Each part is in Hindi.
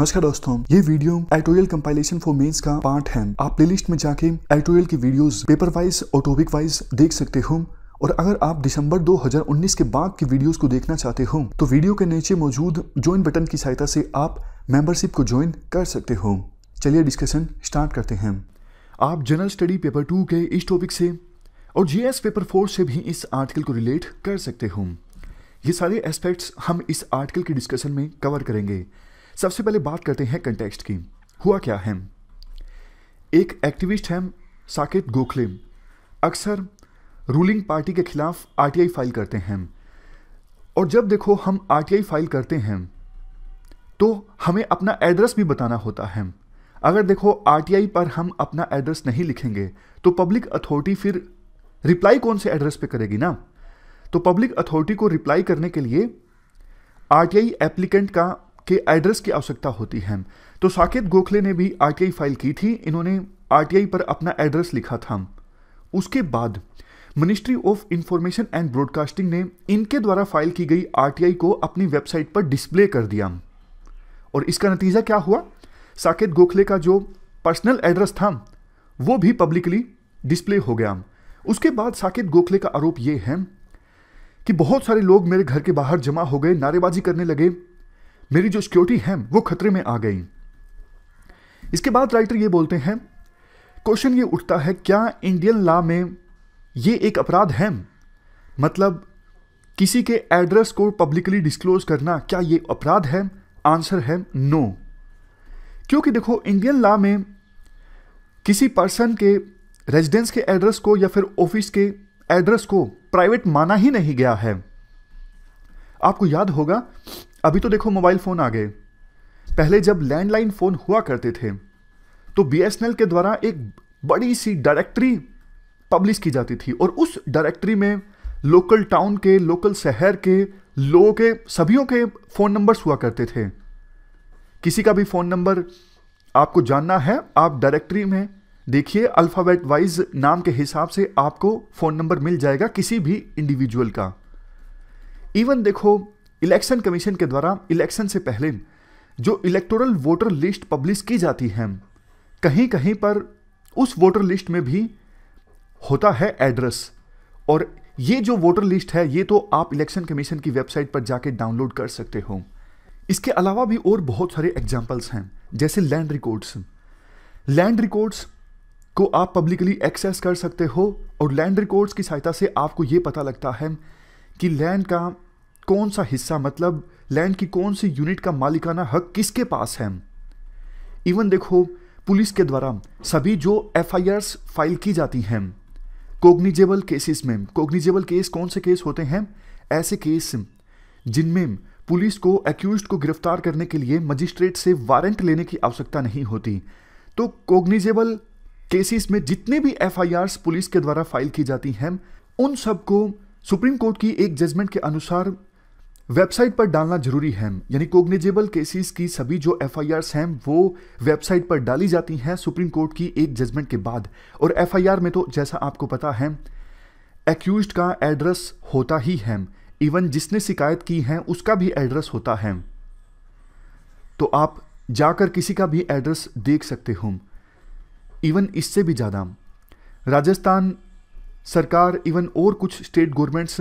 नमस्कार दोस्तों ये video editorial compilation for mains का पार्ट है आप प्लेलिस्ट में जाके एटोरियल की वीडियोस पेपर वाइज और टॉपिक वाइज देख सकते हो और अगर आप दिसंबर 2019 के बाद की वीडियोस को देखना चाहते हो तो वीडियो के नीचे मौजूद ज्वाइन बटन की सहायता से आप मेंबरशिप को ज्वाइन कर सकते हो चलिए डिस्कशन स्टार्ट करते हैं आप जनरल स्टडी पेपर टू के इस टॉपिक से और जी पेपर फोर से भी इस आर्टिकल को रिलेट कर सकते हो ये सारे एस्पेक्ट्स हम इस आर्टिकल की डिस्कशन में कवर करेंगे सबसे पहले बात करते हैं कंटेक्स्ट की हुआ क्या है एक एक्टिविस्ट है साकेत गोखले अक्सर रूलिंग पार्टी के खिलाफ आरटीआई फाइल करते हैं और जब देखो हम आरटीआई फाइल करते हैं तो हमें अपना एड्रेस भी बताना होता है अगर देखो आरटीआई पर हम अपना एड्रेस नहीं लिखेंगे तो पब्लिक अथॉरिटी फिर रिप्लाई कौन से एड्रेस पे करेगी ना तो पब्लिक अथॉरिटी को रिप्लाई करने के लिए आरटीआई एप्लीकेंट का के एड्रेस की आवश्यकता होती है तो साकेत गोखले ने भी आरटीआई फाइल की थी इन्होंने आरटीआई पर अपना एड्रेस लिखा था उसके बाद ministry of information and broadcasting ने इनके द्वारा फाइल की गई आरटीआई को अपनी वेबसाइट पर डिस्प्ले कर दिया और इसका नतीजा क्या हुआ साकेत गोखले का जो पर्सनल एड्रेस था वो भी पब्लिकली डिस्प्ले हो गया उसके बाद साकेत गोखले का आरोप यह है कि बहुत सारे लोग मेरे घर के बाहर जमा हो गए नारेबाजी करने लगे मेरी जो सिक्योरिटी है वो खतरे में आ गई इसके बाद राइटर ये बोलते हैं क्वेश्चन ये उठता है क्या इंडियन लॉ में ये एक अपराध है मतलब किसी के एड्रेस को पब्लिकली डिस्क्लोज करना क्या ये अपराध है आंसर है नो क्योंकि देखो इंडियन लॉ में किसी पर्सन के रेजिडेंस के एड्रेस को या फिर ऑफिस के एड्रेस को प्राइवेट माना ही नहीं गया है आपको याद होगा अभी तो देखो मोबाइल फ़ोन आ गए पहले जब लैंडलाइन फ़ोन हुआ करते थे तो बी के द्वारा एक बड़ी सी डायरेक्टरी पब्लिश की जाती थी और उस डायरेक्टरी में लोकल टाउन के लोकल शहर के लोगों के सभीों के फ़ोन नंबर्स हुआ करते थे किसी का भी फ़ोन नंबर आपको जानना है आप डायरेक्टरी में देखिए अल्फ़ाबेट वाइज नाम के हिसाब से आपको फ़ोन नंबर मिल जाएगा किसी भी इंडिविजुअल का इवन देखो इलेक्शन कमीशन के द्वारा इलेक्शन से पहले जो इलेक्टोरल वोटर लिस्ट पब्लिश की जाती है कहीं कहीं पर उस वोटर लिस्ट में भी होता है एड्रेस और ये जो वोटर लिस्ट है ये तो आप इलेक्शन कमीशन की वेबसाइट पर जाके डाउनलोड कर सकते हो इसके अलावा भी और बहुत सारे एग्जाम्पल्स हैं जैसे लैंड रिकॉर्ड्स लैंड रिकॉर्ड्स को आप पब्लिकली एक्सेस कर सकते हो और लैंड रिकॉर्ड्स की सहायता से आपको ये पता लगता है कि लैंड का कौन सा हिस्सा मतलब लैंड की कौन सी यूनिट का मालिकाना हक किसके पास है इवन देखो पुलिस के द्वारा सभी जो एफ फाइल की जाती हैं कोग्निजेबल केसेस में कोग्निजेबल केस कौन से केस होते हैं ऐसे केस जिनमें पुलिस को एक्यूज को गिरफ्तार करने के लिए मजिस्ट्रेट से वारंट लेने की आवश्यकता नहीं होती तो कोग्निजेबल केसेस में जितने भी एफ पुलिस के द्वारा फाइल की जाती हैं उन सबको सुप्रीम कोर्ट की एक जजमेंट के अनुसार वेबसाइट पर डालना जरूरी है यानी कोग्निजेबल केसेस की सभी जो एफ हैं वो वेबसाइट पर डाली जाती हैं सुप्रीम कोर्ट की एक जजमेंट के बाद और एफ में तो जैसा आपको पता है एक्यूज का एड्रेस होता ही है इवन जिसने शिकायत की है उसका भी एड्रेस होता है तो आप जाकर किसी का भी एड्रेस देख सकते हो इवन इससे भी ज़्यादा राजस्थान सरकार इवन और कुछ स्टेट गवर्नमेंट्स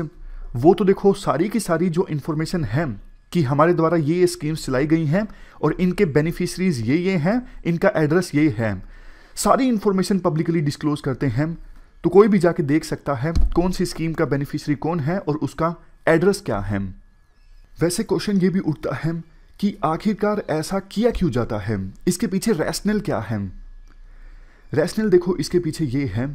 वो तो देखो सारी की सारी जो इन्फॉर्मेशन है कि हमारे द्वारा ये ये स्कीम्स चलाई गई हैं और इनके बेनिफिशरीज ये ये हैं इनका एड्रेस ये है सारी इन्फॉर्मेशन पब्लिकली डिस्क्लोज करते हैं तो कोई भी जाके देख सकता है कौन सी स्कीम का बेनिफिशरी कौन है और उसका एड्रेस क्या है वैसे क्वेश्चन ये भी उठता है कि आखिरकार ऐसा किया क्यों जाता है इसके पीछे रैशनल क्या है रैशनल देखो इसके पीछे ये है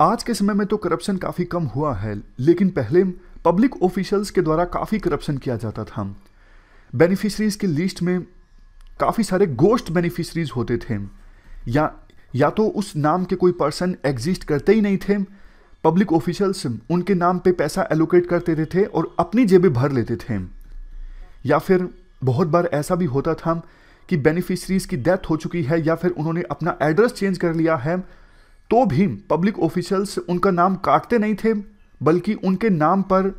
आज के समय में तो करप्शन काफ़ी कम हुआ है लेकिन पहले पब्लिक ऑफिशल्स के द्वारा काफ़ी करप्शन किया जाता था बेनिफिशरीज़ की लिस्ट में काफ़ी सारे गोस्ट बेनिफिशरीज होते थे या या तो उस नाम के कोई पर्सन एग्जिस्ट करते ही नहीं थे पब्लिक ऑफिशल्स उनके नाम पे पैसा एलोकेट कर देते थे और अपनी जेबें भर लेते थे या फिर बहुत बार ऐसा भी होता था कि बेनिफिशरीज़ की डेथ हो चुकी है या फिर उन्होंने अपना एड्रेस चेंज कर लिया है तो भी पब्लिक ऑफिशल्स उनका नाम काटते नहीं थे बल्कि उनके नाम पर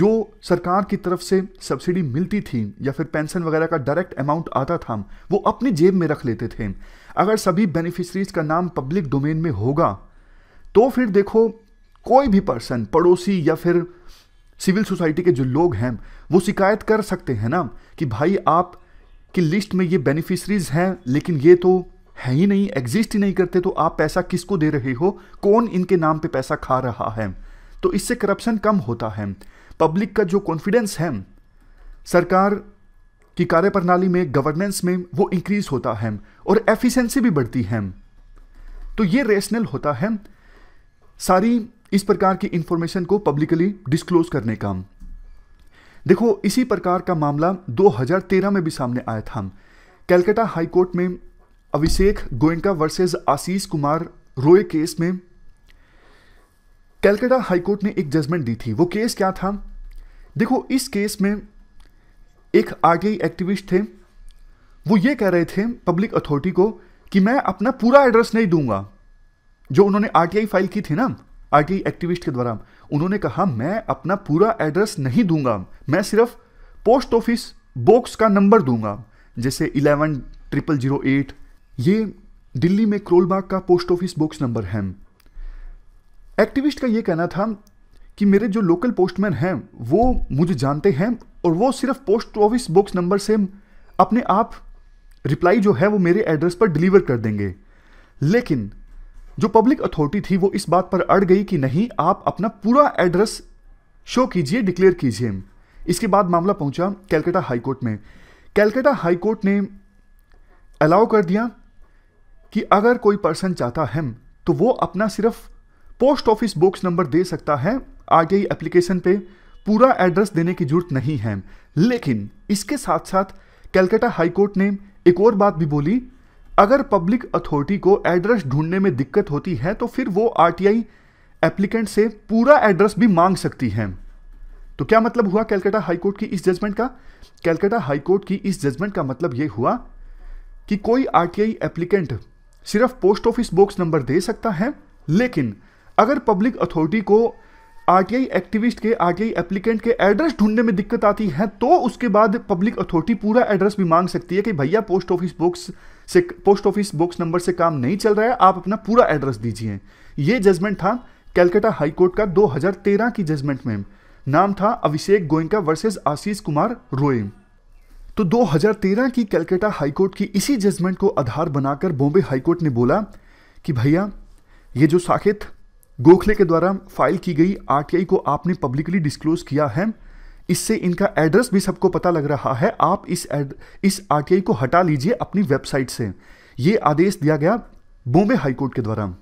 जो सरकार की तरफ से सब्सिडी मिलती थी या फिर पेंशन वगैरह का डायरेक्ट अमाउंट आता था वो अपनी जेब में रख लेते थे अगर सभी बेनिफिशरीज का नाम पब्लिक डोमेन में होगा तो फिर देखो कोई भी पर्सन पड़ोसी या फिर सिविल सोसाइटी के जो लोग हैं वो शिकायत कर सकते हैं ना कि भाई आप की लिस्ट में ये बेनिफिशरीज हैं लेकिन ये तो है ही नहीं एग्जिस्ट ही नहीं करते तो आप पैसा किसको दे रहे हो कौन इनके नाम पे पैसा खा रहा है तो इससे करप्शन कम होता है पब्लिक का जो कॉन्फिडेंस है सरकार की कार्यप्रणाली में गवर्नेंस में वो इंक्रीज होता है और एफिशिएंसी भी बढ़ती है तो ये रेशनल होता है सारी इस प्रकार की इंफॉर्मेशन को पब्लिकली डिस्क्लोज करने का देखो इसी प्रकार का मामला 2013 में भी सामने आया था कलकत्ता हाई कोर्ट में अभिषेक गोयनका वर्सेस आशीष कुमार रोय केस में कैलकाटा हाईकोर्ट ने एक जजमेंट दी थी वो केस क्या था देखो इस केस में एक आरटीआई एक्टिविस्ट थे वो ये कह रहे थे पब्लिक अथॉरिटी को कि मैं अपना पूरा एड्रेस नहीं दूंगा जो उन्होंने आरटीआई फाइल की थी ना आरटीआई एक्टिविस्ट के द्वारा उन्होंने कहा मैं अपना पूरा एड्रेस नहीं दूंगा मैं सिर्फ पोस्ट ऑफिस बॉक्स का नंबर दूंगा जैसे इलेवन ट्रिपल जीरो एट ये दिल्ली में क्रोलबाग का पोस्ट ऑफिस बॉक्स नंबर है एक्टिविस्ट का ये कहना था कि मेरे जो लोकल पोस्टमैन हैं वो मुझे जानते हैं और वो सिर्फ पोस्ट ऑफिस बॉक्स नंबर से अपने आप रिप्लाई जो है वो मेरे एड्रेस पर डिलीवर कर देंगे लेकिन जो पब्लिक अथॉरिटी थी वो इस बात पर अड़ गई कि नहीं आप अपना पूरा एड्रेस शो कीजिए डिक्लेयर कीजिए इसके बाद मामला पहुंचा कैलकाटा हाईकोर्ट में कैलकाटा हाईकोर्ट ने अलाउ कर दिया कि अगर कोई पर्सन चाहता है तो वो अपना सिर्फ पोस्ट ऑफिस बॉक्स नंबर दे सकता है आरटीआई एप्लीकेशन पे पूरा एड्रेस देने की जरूरत नहीं है लेकिन इसके साथ साथ कैलकाटा हाईकोर्ट ने एक और बात भी बोली अगर पब्लिक अथॉरिटी को एड्रेस ढूंढने में दिक्कत होती है तो फिर वो आरटीआई एप्लीकेंट से पूरा एड्रेस भी मांग सकती है तो क्या मतलब हुआ कैलकाटा हाईकोर्ट की इस जजमेंट का कैलकाटा हाईकोर्ट की इस जजमेंट का मतलब यह हुआ कि कोई आरटीआई एप्लीकेंट सिर्फ पोस्ट ऑफिस बॉक्स नंबर दे सकता है लेकिन अगर पब्लिक अथॉरिटी को आरटीआई एक्टिविस्ट के आरटीआई एप्लीकेंट के एड्रेस ढूंढने में दिक्कत आती है तो उसके बाद पब्लिक अथॉरिटी पूरा एड्रेस भी मांग सकती है कि भैया पोस्ट ऑफिस बॉक्स से पोस्ट ऑफिस बॉक्स नंबर से काम नहीं चल रहा है आप अपना पूरा एड्रेस दीजिए यह जजमेंट था कैलकाटा हाईकोर्ट का 2013 की जजमेंट में नाम था अभिषेक गोयंका वर्सेज आशीष कुमार रोय तो 2013 की कलकत्ता हाईकोर्ट की इसी जजमेंट को आधार बनाकर बॉम्बे हाईकोर्ट ने बोला कि भैया ये जो साखित गोखले के द्वारा फाइल की गई आरटीआई को आपने पब्लिकली डिस्क्लोज किया है इससे इनका एड्रेस भी सबको पता लग रहा है आप इस एड, इस आरटीआई को हटा लीजिए अपनी वेबसाइट से ये आदेश दिया गया बॉम्बे हाईकोर्ट के द्वारा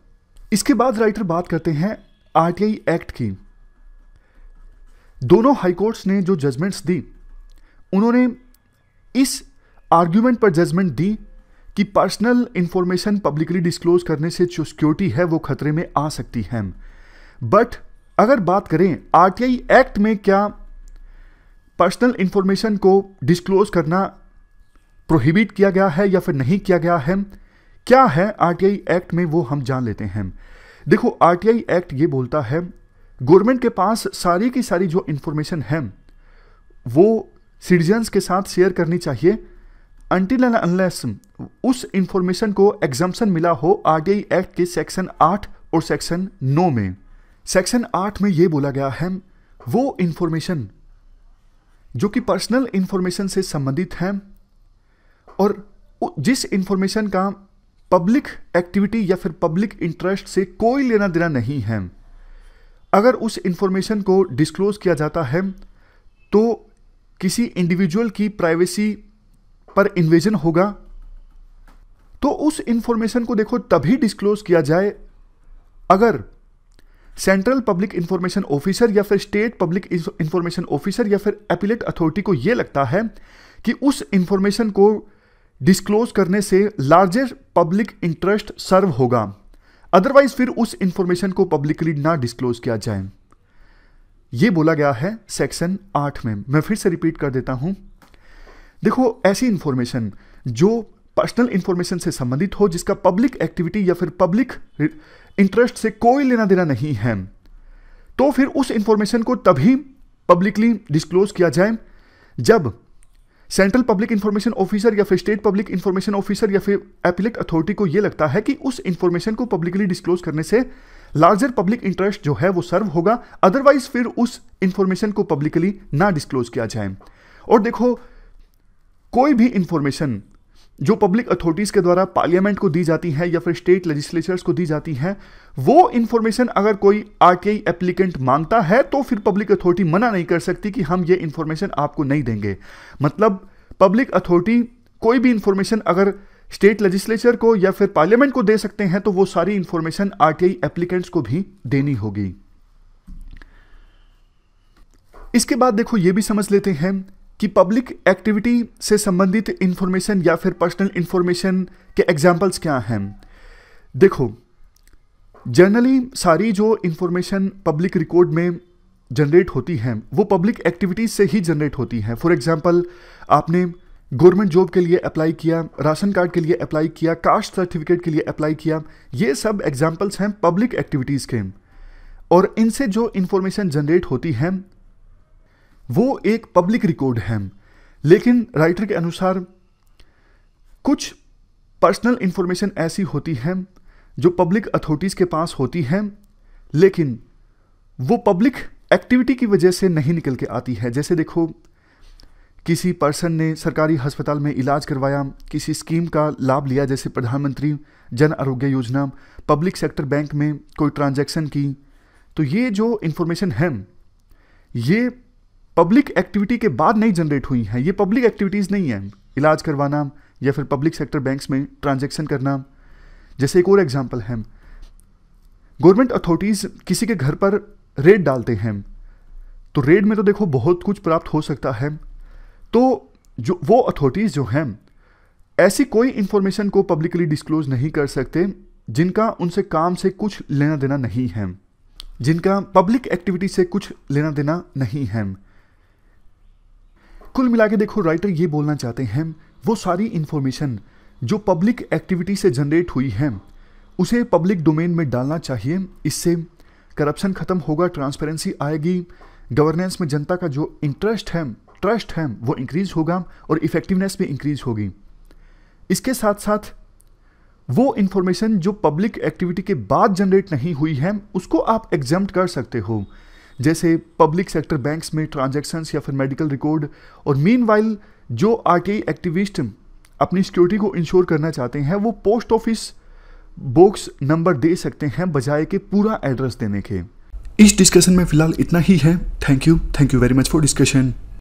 इसके बाद राइटर बात करते हैं आरटीआई एक्ट की दोनों हाईकोर्ट्स ने जो जजमेंट्स दी उन्होंने इस आर्ग्यूमेंट पर जजमेंट दी कि पर्सनल इंफॉर्मेशन पब्लिकली डिस्क्लोज करने से जो सिक्योरिटी है वो खतरे में आ सकती है बट अगर बात करें आरटीआई एक्ट में क्या पर्सनल इंफॉर्मेशन को डिस्क्लोज करना प्रोहिबिट किया गया है या फिर नहीं किया गया है क्या है आरटीआई एक्ट में वो हम जान लेते हैं देखो आरटीआई एक्ट ये बोलता है गवर्नमेंट के पास सारी की सारी जो इंफॉर्मेशन है वो सिटीजन्स के साथ शेयर करनी चाहिए अनटिल एंड अनलेस उस इंफॉर्मेशन को एग्जाम्पन मिला हो आरटीआई एक्ट के सेक्शन आठ और सेक्शन नौ में सेक्शन आठ में यह बोला गया है वो इंफॉर्मेशन जो कि पर्सनल इंफॉर्मेशन से संबंधित है और जिस इंफॉर्मेशन का पब्लिक एक्टिविटी या फिर पब्लिक इंटरेस्ट से कोई लेना देना नहीं है अगर उस इंफॉर्मेशन को डिस्क्लोज किया जाता है तो किसी इंडिविजुअल की प्राइवेसी पर इन्वेजन होगा तो उस इंफॉर्मेशन को देखो तभी डिस्क्लोज किया जाए अगर सेंट्रल पब्लिक इंफॉर्मेशन ऑफिसर या फिर स्टेट पब्लिक इंफॉर्मेशन ऑफिसर या फिर एपिलेट अथॉरिटी को यह लगता है कि उस इंफॉर्मेशन को डिस्क्लोज करने से लार्जेस्ट पब्लिक इंटरेस्ट सर्व होगा अदरवाइज फिर उस इंफॉर्मेशन को पब्लिकली ना डिस्क्लोज किया जाए ये बोला गया है सेक्शन आठ में मैं फिर से रिपीट कर देता हूं देखो ऐसी इंफॉर्मेशन जो पर्सनल इंफॉर्मेशन से संबंधित हो जिसका पब्लिक एक्टिविटी या फिर पब्लिक इंटरेस्ट से कोई लेना देना नहीं है तो फिर उस इंफॉर्मेशन को तभी पब्लिकली डिस्क्लोज किया जाए जब सेंट्रल पब्लिक इंफॉर्मेशन ऑफिसर या फिर स्टेट पब्लिक इंफॉर्मेशन ऑफिसर या फिर एपिलेट अथॉरिटी को यह लगता है कि उस इंफॉर्मेशन को पब्लिकली डिस्क्लोज करने से लार्जर पब्लिक इंटरेस्ट जो है वो सर्व होगा अदरवाइज फिर उस इंफॉर्मेशन को पब्लिकली ना डिस्क्लोज किया जाए और देखो कोई भी इंफॉर्मेशन जो पब्लिक अथॉरिटीज के द्वारा पार्लियामेंट को दी जाती है या फिर स्टेट लेजिस्लेचर्स को दी जाती है वो इंफॉर्मेशन अगर कोई आरटीआई एप्लीकेंट मांगता है तो फिर पब्लिक अथॉरिटी मना नहीं कर सकती कि हम ये इंफॉर्मेशन आपको नहीं देंगे मतलब पब्लिक अथॉरिटी कोई भी इंफॉर्मेशन अगर स्टेट लेजिस्लेचर को या फिर पार्लियामेंट को दे सकते हैं तो वो सारी इंफॉर्मेशन आरटीआई एप्लीकेंट्स को भी देनी होगी इसके बाद देखो ये भी समझ लेते हैं कि पब्लिक एक्टिविटी से संबंधित इंफॉर्मेशन या फिर पर्सनल इंफॉर्मेशन के एग्जाम्पल्स क्या हैं देखो जनरली सारी जो इंफॉर्मेशन पब्लिक रिकॉर्ड में जनरेट होती हैं वो पब्लिक एक्टिविटीज से ही जनरेट होती हैं फॉर एग्जाम्पल आपने गवर्नमेंट जॉब के लिए अप्लाई किया राशन कार्ड के लिए अप्लाई किया कास्ट सर्टिफिकेट के लिए अप्लाई किया ये सब एग्जाम्पल्स हैं पब्लिक एक्टिविटीज़ के और इनसे जो इन्फॉर्मेशन जनरेट होती है वो एक पब्लिक रिकॉर्ड है लेकिन राइटर के अनुसार कुछ पर्सनल इन्फॉर्मेशन ऐसी होती है जो पब्लिक अथॉरिटीज़ के पास होती हैं लेकिन वो पब्लिक एक्टिविटी की वजह से नहीं निकल के आती है जैसे देखो किसी पर्सन ने सरकारी अस्पताल में इलाज करवाया किसी स्कीम का लाभ लिया जैसे प्रधानमंत्री जन आरोग्य योजना पब्लिक सेक्टर बैंक में कोई ट्रांजैक्शन की तो ये जो इन्फॉर्मेशन है ये पब्लिक एक्टिविटी के बाद नहीं जनरेट हुई हैं ये पब्लिक एक्टिविटीज़ नहीं हैं इलाज करवाना या फिर पब्लिक सेक्टर बैंक्स में ट्रांजेक्शन करना जैसे एक और एग्जाम्पल है गवर्नमेंट अथॉरिटीज़ किसी के घर पर रेड डालते हैं तो रेड में तो देखो बहुत कुछ प्राप्त हो सकता है तो जो वो अथॉरिटीज़ जो हैं ऐसी कोई इन्फॉर्मेशन को पब्लिकली डिस्क्लोज नहीं कर सकते जिनका उनसे काम से कुछ लेना देना नहीं है जिनका पब्लिक एक्टिविटी से कुछ लेना देना नहीं है कुल मिला के देखो राइटर ये बोलना चाहते हैं वो सारी इन्फॉर्मेशन जो पब्लिक एक्टिविटी से जनरेट हुई है उसे पब्लिक डोमेन में डालना चाहिए इससे करप्शन ख़त्म होगा ट्रांसपेरेंसी आएगी गवर्नेंस में जनता का जो इंटरेस्ट है ट्रस्ट है वो इंक्रीज होगा और इफेक्टिवनेस भी इंक्रीज होगी इसके साथ साथ वो इंफॉर्मेशन जो पब्लिक एक्टिविटी के बाद जनरेट नहीं हुई है उसको आप एग्जाम कर सकते हो जैसे पब्लिक सेक्टर बैंक्स में ट्रांजैक्शंस या फिर मेडिकल रिकॉर्ड और मीन जो आर एक्टिविस्ट अपनी सिक्योरिटी को इंश्योर करना चाहते हैं वो पोस्ट ऑफिस बॉक्स नंबर दे सकते हैं बजाय के पूरा एड्रेस देने के इस डिस्कशन में फिलहाल इतना ही है thank you thank you very much for discussion